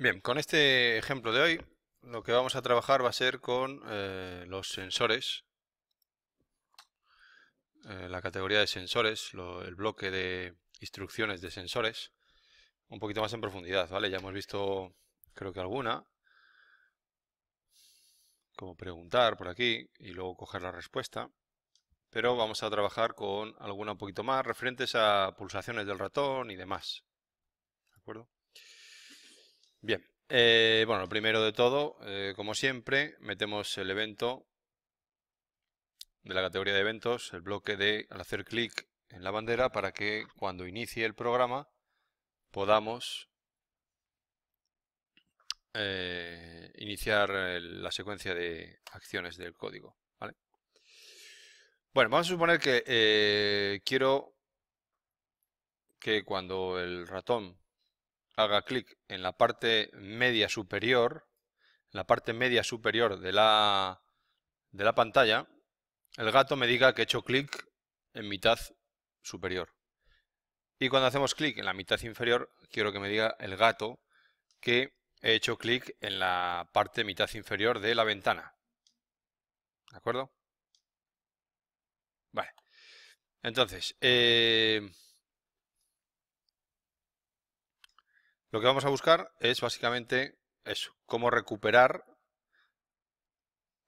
Bien, con este ejemplo de hoy, lo que vamos a trabajar va a ser con eh, los sensores, eh, la categoría de sensores, el bloque de instrucciones de sensores, un poquito más en profundidad, ¿vale? Ya hemos visto, creo que alguna, como preguntar por aquí y luego coger la respuesta, pero vamos a trabajar con alguna un poquito más, referentes a pulsaciones del ratón y demás, ¿de acuerdo? Bien, eh, bueno, lo primero de todo, eh, como siempre, metemos el evento de la categoría de eventos, el bloque de, al hacer clic en la bandera, para que cuando inicie el programa podamos eh, iniciar la secuencia de acciones del código. Bueno, vamos a suponer que quiero que cuando el ratón haga clic en la parte media superior, en la parte media superior de la, de la pantalla, el gato me diga que he hecho clic en mitad superior. Y cuando hacemos clic en la mitad inferior, quiero que me diga el gato que he hecho clic en la parte mitad inferior de la ventana. ¿De acuerdo? Vale. Entonces, eh, Lo que vamos a buscar es básicamente eso, cómo recuperar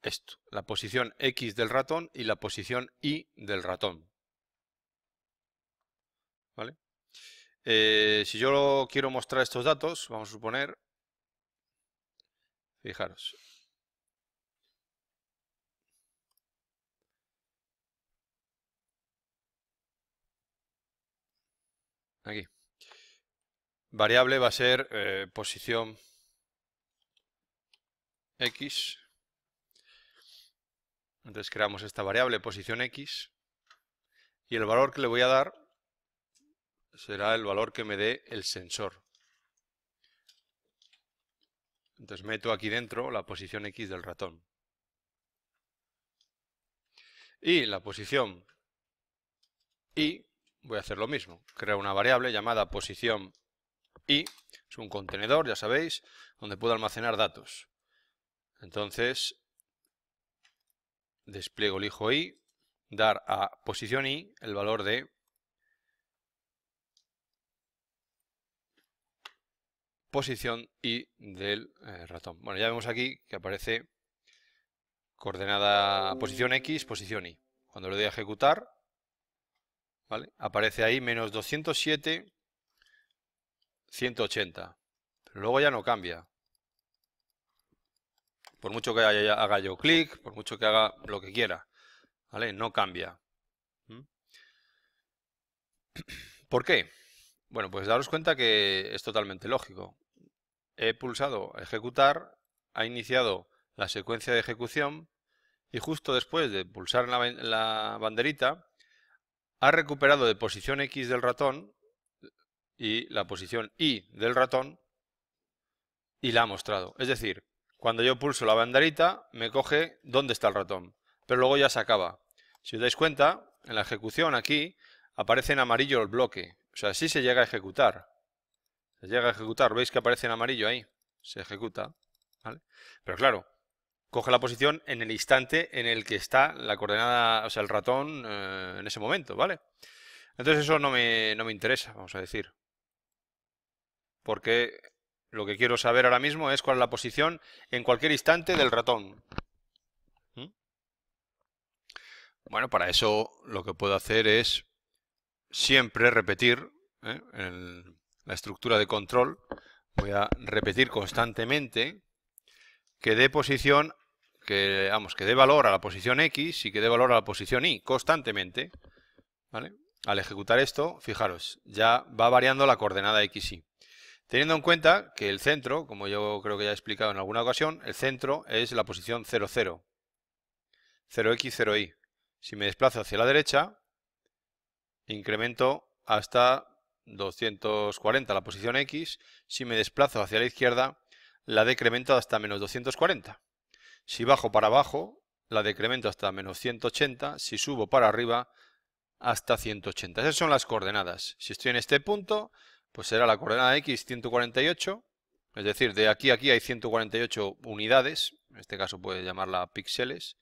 esto, la posición X del ratón y la posición Y del ratón. ¿Vale? Eh, si yo quiero mostrar estos datos, vamos a suponer, fijaros, aquí variable va a ser eh, posición x. Entonces creamos esta variable posición x y el valor que le voy a dar será el valor que me dé el sensor. Entonces meto aquí dentro la posición x del ratón. Y la posición y voy a hacer lo mismo. Creo una variable llamada posición y es un contenedor, ya sabéis, donde puedo almacenar datos. Entonces, despliego el hijo i, dar a posición i el valor de posición y del eh, ratón. Bueno, ya vemos aquí que aparece coordenada posición X, posición Y. Cuando le doy a ejecutar, aparece ahí menos 207 180. Pero luego ya no cambia. Por mucho que haga yo clic, por mucho que haga lo que quiera. ¿Vale? No cambia. ¿Mm? ¿Por qué? Bueno, pues daros cuenta que es totalmente lógico. He pulsado ejecutar, ha iniciado la secuencia de ejecución y justo después de pulsar la, la banderita ha recuperado de posición X del ratón y la posición I del ratón y la ha mostrado. Es decir, cuando yo pulso la banderita, me coge dónde está el ratón, pero luego ya se acaba. Si os dais cuenta, en la ejecución aquí aparece en amarillo el bloque, o sea, sí se llega a ejecutar. Se llega a ejecutar, veis que aparece en amarillo ahí, se ejecuta. Pero claro, coge la posición en el instante en el que está la coordenada, o sea, el ratón eh, en ese momento, ¿vale? Entonces eso me, no me interesa, vamos a decir porque lo que quiero saber ahora mismo es cuál es la posición en cualquier instante del ratón. ¿Mm? Bueno, para eso lo que puedo hacer es siempre repetir en ¿eh? la estructura de control. Voy a repetir constantemente que dé posición, que vamos, que dé valor a la posición X y que dé valor a la posición Y constantemente. Al ejecutar esto, fijaros, ya va variando la coordenada x y. Teniendo en cuenta que el centro, como yo creo que ya he explicado en alguna ocasión, el centro es la posición 0, 0. 0x, 0y. Si me desplazo hacia la derecha, incremento hasta 240 la posición x. Si me desplazo hacia la izquierda, la decremento hasta menos 240. Si bajo para abajo, la decremento hasta menos 180. Si subo para arriba, hasta 180. Esas son las coordenadas. Si estoy en este punto, pues será la coordenada X 148, es decir, de aquí a aquí hay 148 unidades, en este caso puedes llamarla píxeles,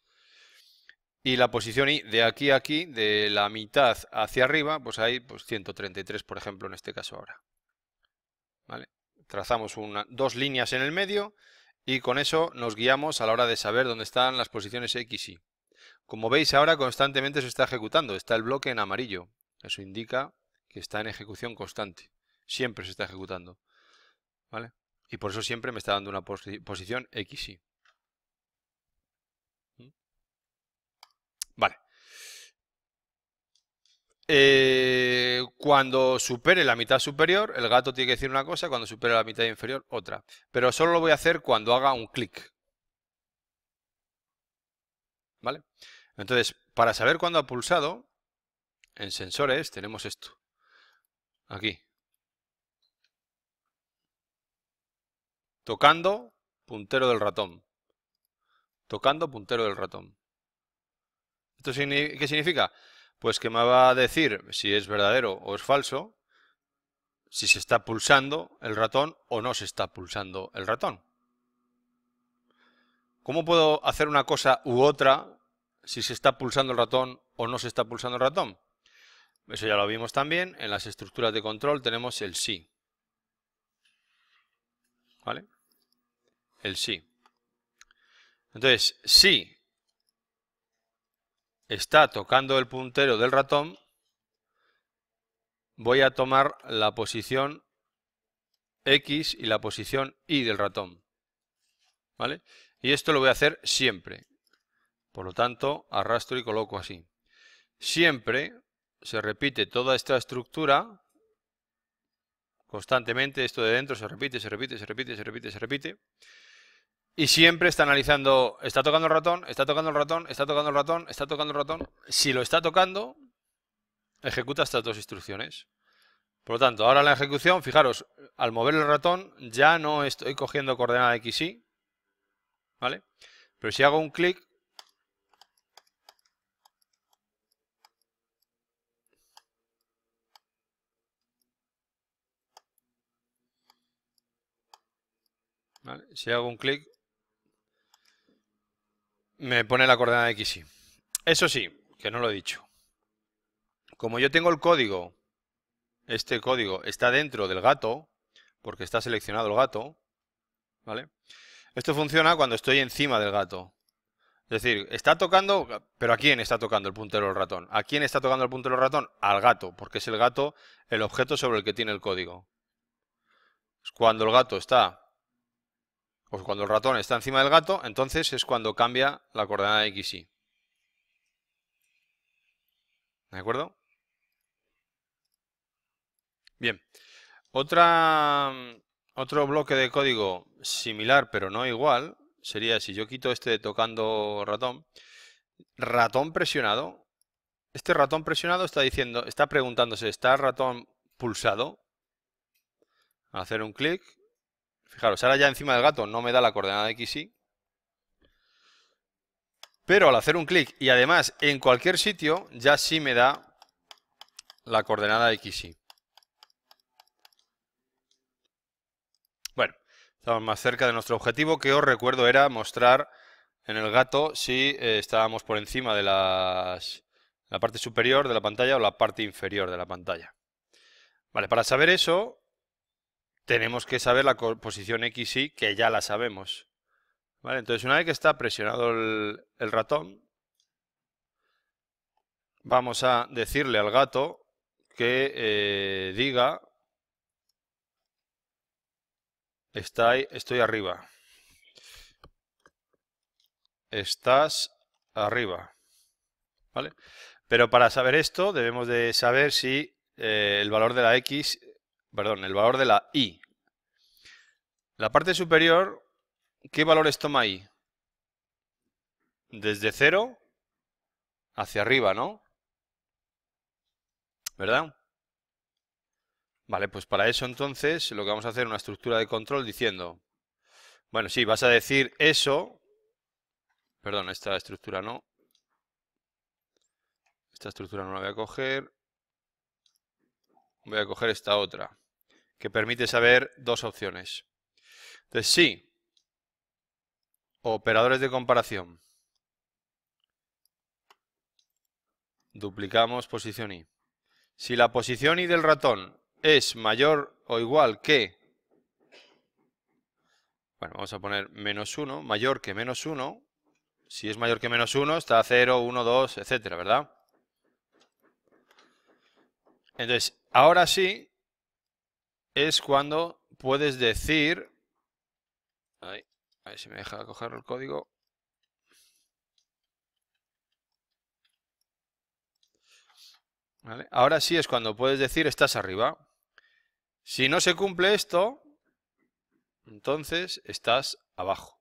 y la posición Y de aquí a aquí, de la mitad hacia arriba, pues hay 133, pues, por ejemplo, en este caso ahora. Trazamos dos líneas en el medio y con eso nos guiamos a la hora de saber dónde están las posiciones X Y. Como veis ahora constantemente se está ejecutando, está el bloque en amarillo. Eso indica que está en ejecución constante. Siempre se está ejecutando. ¿Vale? Y por eso siempre me está dando una posición posición Y. ¿Mm? Vale. Eh, cuando supere la mitad superior, el gato tiene que decir una cosa, cuando supere la mitad inferior, otra. Pero solo lo voy a hacer cuando haga un clic. ¿Vale? Entonces, para saber cuándo ha pulsado, en sensores tenemos esto. Aquí. Tocando, puntero del ratón. Tocando, puntero del ratón. ¿Esto qué significa? Pues que me va a decir si es verdadero o es falso, si se está pulsando el ratón o no se está pulsando el ratón. ¿Cómo puedo hacer una cosa u otra si se está pulsando el ratón o no se está pulsando el ratón? Eso ya lo vimos también. En las estructuras de control tenemos el sí. ¿Vale? el sí. Entonces, si está tocando el puntero del ratón, voy a tomar la posición X y la posición Y del ratón. ¿Vale? Y esto lo voy a hacer siempre. Por lo tanto, arrastro y coloco así. Siempre se repite toda esta estructura constantemente, esto de dentro se repite, se repite, se repite, se repite, se repite. Y siempre está analizando, está tocando el ratón, está tocando el ratón, está tocando el ratón, está tocando el ratón. Si lo está tocando, ejecuta estas dos instrucciones. Por lo tanto, ahora la ejecución, fijaros, al mover el ratón ya no estoy cogiendo coordenada x, y, ¿vale? Pero si hago un clic, si hago un clic, me pone la coordenada x y. Eso sí, que no lo he dicho. Como yo tengo el código, este código está dentro del gato, porque está seleccionado el gato, ¿vale? Esto funciona cuando estoy encima del gato. Es decir, está tocando, pero ¿a quién está tocando el puntero del ratón? ¿A quién está tocando el puntero del ratón? Al gato, porque es el gato el objeto sobre el que tiene el código. Cuando el gato está o cuando el ratón está encima del gato, entonces es cuando cambia la coordenada de x, y. ¿De acuerdo? Bien. Otra, otro bloque de código similar pero no igual sería si yo quito este tocando ratón, ratón presionado. Este ratón presionado está diciendo, está preguntándose, ¿está ratón pulsado? Hacer un clic Fijaros, ahora ya encima del gato no me da la coordenada de x, y, pero al hacer un clic y además en cualquier sitio ya sí me da la coordenada XY. Bueno, estamos más cerca de nuestro objetivo que os recuerdo era mostrar en el gato si eh, estábamos por encima de la parte superior de la pantalla o la parte inferior de la pantalla. Vale, para saber eso tenemos que saber la posición X, Y, que ya la sabemos. ¿Vale? Entonces, una vez que está presionado el, ratón, vamos a decirle al gato que eh, diga estoy arriba. Estás arriba. ¿Vale? Pero para saber esto debemos de saber si eh, el valor de la X perdón, el valor de la i. La parte superior, ¿qué valores toma i? Desde cero hacia arriba, ¿no? ¿Verdad? Vale, pues para eso entonces lo que vamos a hacer es una estructura de control diciendo, bueno, sí, vas a decir eso, perdón, esta estructura no, esta estructura no la voy a coger, voy a coger esta otra que permite saber dos opciones. Entonces, sí, operadores de comparación. Duplicamos posición y, Si la posición y del ratón es mayor o igual que... Bueno, vamos a poner menos 1, mayor que menos 1. Si es mayor que menos 1, está 0, 1, 2, etcétera, ¿verdad? Entonces, ahora sí, es cuando puedes decir... a ver si me deja coger el código. Ahora sí es cuando puedes decir estás arriba. Si no se cumple esto, entonces estás abajo.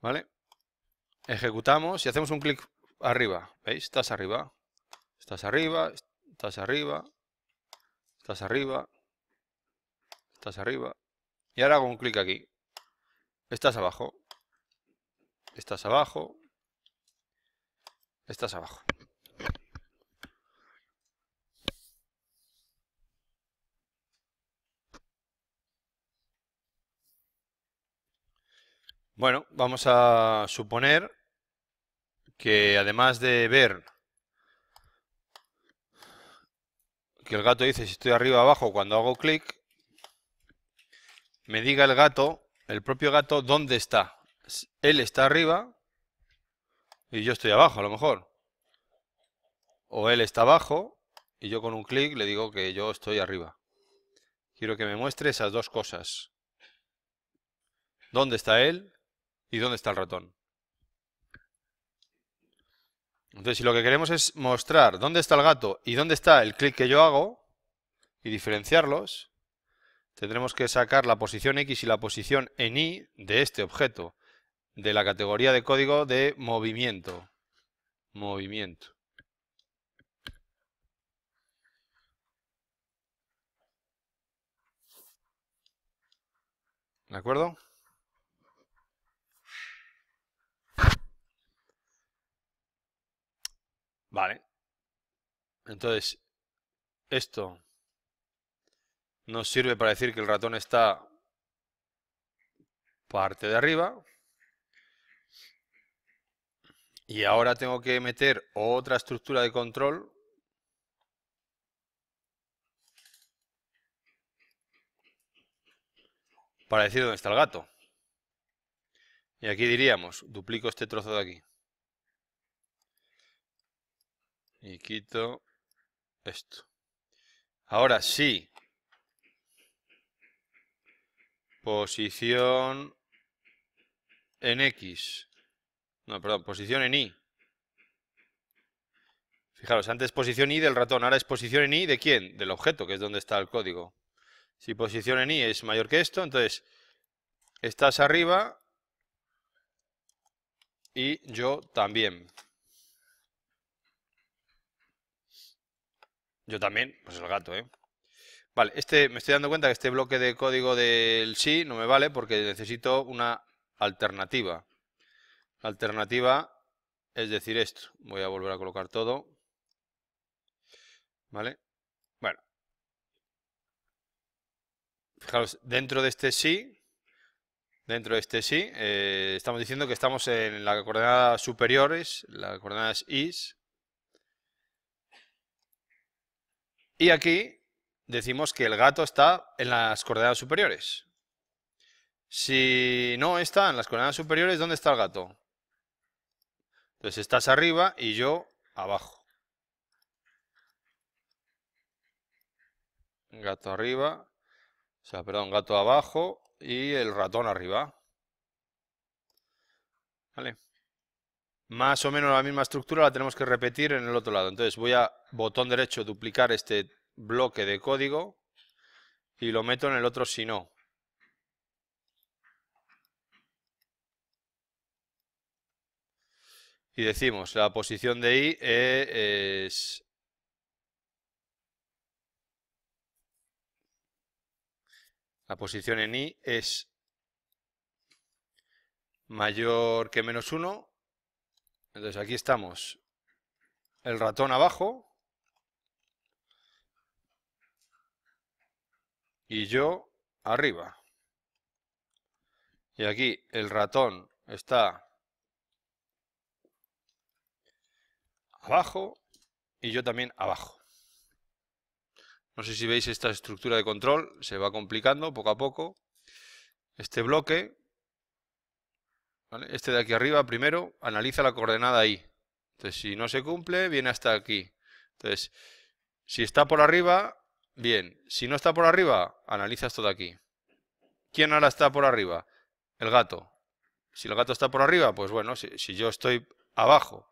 ¿Vale? Ejecutamos y hacemos un clic arriba, ¿veis? Estás arriba, estás arriba, estás arriba, estás arriba, estás arriba. Y ahora hago un clic aquí. Estás abajo, estás abajo, estás abajo. Bueno, vamos a suponer que además de ver que el gato dice si estoy arriba o abajo cuando hago clic, me diga el gato, el propio gato, dónde está. Él está arriba y yo estoy abajo, a lo mejor. O él está abajo y yo con un clic le digo que yo estoy arriba. Quiero que me muestre esas dos cosas. ¿Dónde está él y dónde está el ratón? Entonces, si lo que queremos es mostrar dónde está el gato y dónde está el clic que yo hago y diferenciarlos, tendremos que sacar la posición X y la posición en Y de este objeto, de la categoría de código de movimiento. Movimiento. ¿De acuerdo? Vale. Entonces, esto nos sirve para decir que el ratón está parte de arriba. Y ahora tengo que meter otra estructura de control. Para decir dónde está el gato. Y aquí diríamos, duplico este trozo de aquí. y quito esto. Ahora sí. Posición en X. No, perdón, posición en Y. Fijaros, antes posición Y del ratón, ahora es posición en Y de quién? Del objeto, que es donde está el código. Si posición en Y es mayor que esto, entonces estás arriba y yo también. Yo también, pues el gato, ¿eh? Vale, este, me estoy dando cuenta que este bloque de código del sí no me vale porque necesito una alternativa. La alternativa es decir esto. Voy a volver a colocar todo. ¿Vale? Bueno. Fijaros, dentro de este sí, dentro de este sí, eh, estamos diciendo que estamos en la coordenada superiores, coordenada es is, Y aquí decimos que el gato está en las coordenadas superiores. Si no está en las coordenadas superiores, ¿dónde está el gato? Entonces estás arriba y yo abajo. Gato arriba, o sea, perdón, gato abajo y el ratón arriba. ¿Vale? Más o menos la misma estructura la tenemos que repetir en el otro lado. Entonces voy a botón derecho duplicar este bloque de código y lo meto en el otro si no. Y decimos, la posición de i es... La posición en i es mayor que menos 1 entonces aquí estamos, el ratón abajo y yo arriba. Y aquí el ratón está abajo y yo también abajo. No sé si veis esta estructura de control, se va complicando poco a poco. Este bloque este de aquí arriba primero analiza la coordenada ahí. Entonces, si no se cumple, viene hasta aquí. Entonces, si está por arriba, bien. Si no está por arriba, analiza esto de aquí. ¿Quién ahora está por arriba? El gato. Si el gato está por arriba, pues bueno, si yo estoy abajo,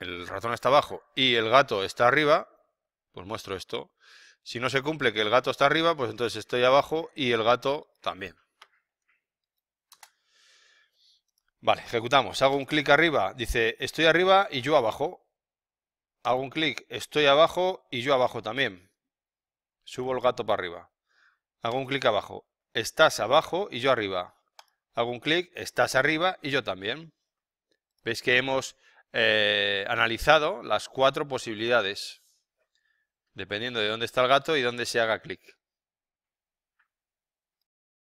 el ratón está abajo y el gato está arriba, pues muestro esto. Si no se cumple que el gato está arriba, pues entonces estoy abajo y el gato también. Vale, ejecutamos. Hago un clic arriba, dice estoy arriba y yo abajo. Hago un clic, estoy abajo y yo abajo también. Subo el gato para arriba. Hago un clic abajo, estás abajo y yo arriba. Hago un clic, estás arriba y yo también. Veis que hemos eh, analizado las cuatro posibilidades, dependiendo de dónde está el gato y dónde se haga clic.